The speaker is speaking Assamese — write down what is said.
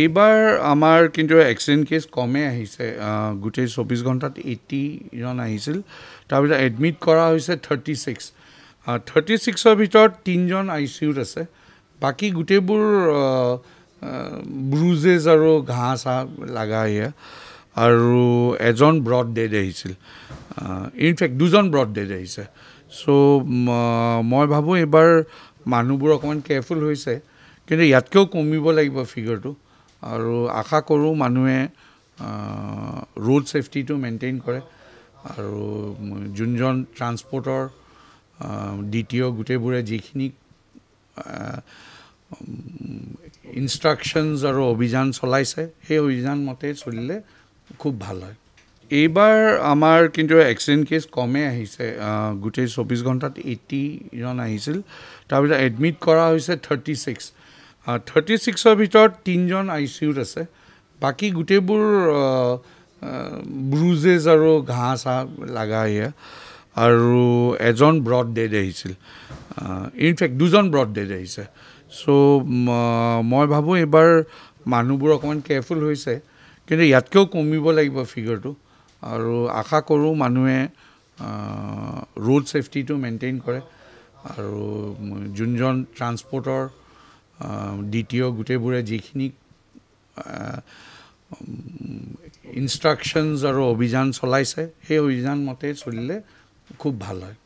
এইবাৰ আমাৰ কিন্তু এক্সিডেণ্ট কেছ কমেই আহিছে গোটেই চৌব্বিছ ঘণ্টাত এইটিজন আহিছিল তাৰপিছত এডমিট কৰা হৈছে থাৰ্টি ছিক্স থাৰ্টি ছিক্সৰ ভিতৰত তিনিজন আই চি ইউত আছে বাকী গোটেইবোৰ ব্ৰুজেজ আৰু ঘাঁহ চাহ লগা এয়া আৰু এজন ব্ৰড ডেড আহিছিল ইনফেক্ট দুজন ব্ৰড ডেড আহিছে চ' মই ভাবোঁ এইবাৰ মানুহবোৰ অকণমান কেয়াৰফুল হৈছে কিন্তু ইয়াতকৈও কমিব লাগিব ফিগাৰটো আৰু আশা কৰোঁ মানুহে ৰোড ছেফটিটো মেইনটেইন কৰে আৰু যোনজন ট্ৰান্সপৰ্টৰ দ্বিতীয় গোটেইবোৰে যিখিনি ইনষ্ট্ৰাকশ্যনছ আৰু অভিযান চলাইছে সেই অভিযান মতে চলিলে খুব ভাল হয় এইবাৰ আমাৰ কিন্তু এক্সিডেণ্ট কেছ কমেই আহিছে গোটেই চৌব্বিছ ঘণ্টাত এইটিজন আহিছিল তাৰপিছত এডমিট কৰা হৈছে থাৰ্টি ছিক্স থাৰ্টি ছিক্সৰ ভিতৰত তিনিজন আই চি ইউত আছে বাকী গোটেইবোৰ ব্ৰুজেজ আৰু ঘাঁহ চাহ লগা এয়া আৰু এজন ব্ৰড ডেড আহিছিল ইনফেক্ট দুজন ব্ৰড ডেড আহিছে চ' মই ভাবোঁ এইবাৰ মানুহবোৰ অকণমান কেয়াৰফুল হৈছে কিন্তু ইয়াতকৈও কমিব লাগিব ফিগাৰটো আৰু আশা কৰোঁ মানুহে ৰোড ছেফটিটো মেইনটেইন কৰে আৰু যোনজন ট্ৰান্সপৰ্টৰ দ্বিতীয় গোটেইবোৰে যিখিনি ইনষ্ট্ৰাকশ্যনছ আৰু অভিযান চলাইছে সেই অভিযান মতেই চলিলে খুব ভাল হয়